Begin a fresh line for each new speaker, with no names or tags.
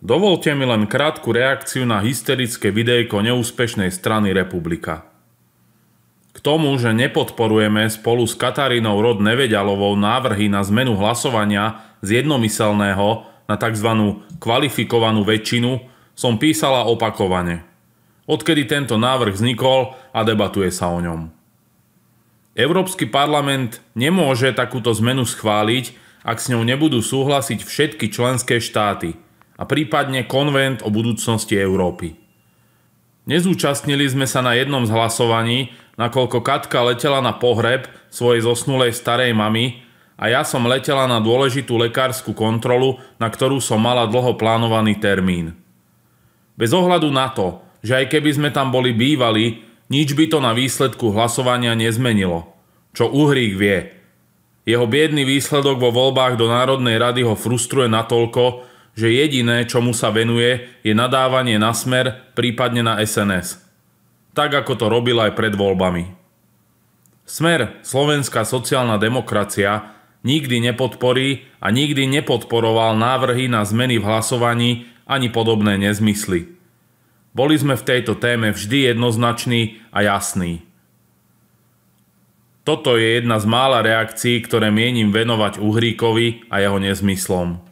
Dovolte mi len krátku reakciu na hysterické videjko neúspešnej strany Republika. K tomu, že nepodporujeme spolu s Katarínou Rod Nevedalovou návrhy na zmenu hlasovania z jednomyselného na tzv. kvalifikovanú väčšinu, som písala opakovane. Odkedy tento návrh vznikol a debatuje sa o ňom. Európsky parlament nemôže takúto zmenu schváliť, ak s ňou nebudú súhlasiť všetky členské štáty – a prípadne konvent o budúcnosti Európy. Nezúčastnili sme sa na jednom z hlasovaní, nakoľko Katka letela na pohreb svojej zosnulej starej mamy a ja som letela na dôležitú lekárskú kontrolu, na ktorú som mala dlho plánovaný termín. Bez ohľadu na to, že aj keby sme tam boli bývali, nič by to na výsledku hlasovania nezmenilo. Čo Uhrík vie. Jeho biedný výsledok vo voľbách do Národnej rady ho frustruje natoľko, že jediné, čomu sa venuje, je nadávanie na smer, prípadne na SNS. Tak, ako to robil aj pred voľbami. Smer, slovenská sociálna demokracia, nikdy nepodporí a nikdy nepodporoval návrhy na zmeny v hlasovaní ani podobné nezmysly. Boli sme v tejto téme vždy jednoznační a jasní. Toto je jedna z mála reakcií, ktoré mienim venovať Uhríkovi a jeho nezmyslom.